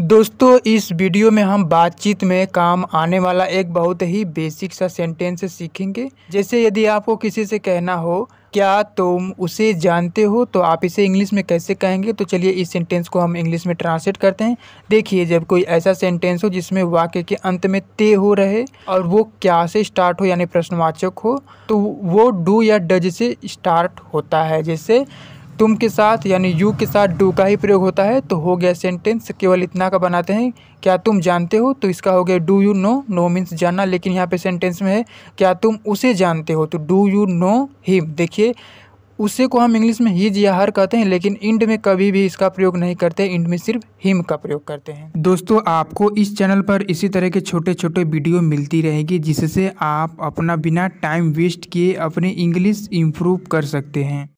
दोस्तों इस वीडियो में हम बातचीत में काम आने वाला एक बहुत ही बेसिक सा सेंटेंस सीखेंगे जैसे यदि आपको किसी से कहना हो क्या तुम उसे जानते हो तो आप इसे इंग्लिश में कैसे कहेंगे तो चलिए इस सेंटेंस को हम इंग्लिश में ट्रांसलेट करते हैं देखिए जब कोई ऐसा सेंटेंस हो जिसमें वाक्य के अंत में ते हो रहे और वो क्या से स्टार्ट हो यानी प्रश्नवाचक हो तो वो डू या डज से स्टार्ट होता है जैसे तुम के साथ यानी यू के साथ डू का ही प्रयोग होता है तो हो गया सेंटेंस केवल इतना का बनाते हैं क्या तुम जानते हो तो इसका हो गया do you know know means जानना लेकिन यहाँ पे सेंटेंस में है क्या तुम उसे जानते हो तो डू यू नो हिम देखिए उसे को हम इंग्लिश में हिज या हर कहते हैं लेकिन इंड में कभी भी इसका प्रयोग नहीं करते इंड में सिर्फ हिम का प्रयोग करते हैं दोस्तों आपको इस चैनल पर इसी तरह के छोटे छोटे वीडियो मिलती रहेगी जिससे आप अपना बिना टाइम वेस्ट किए अपनी इंग्लिश इम्प्रूव कर सकते हैं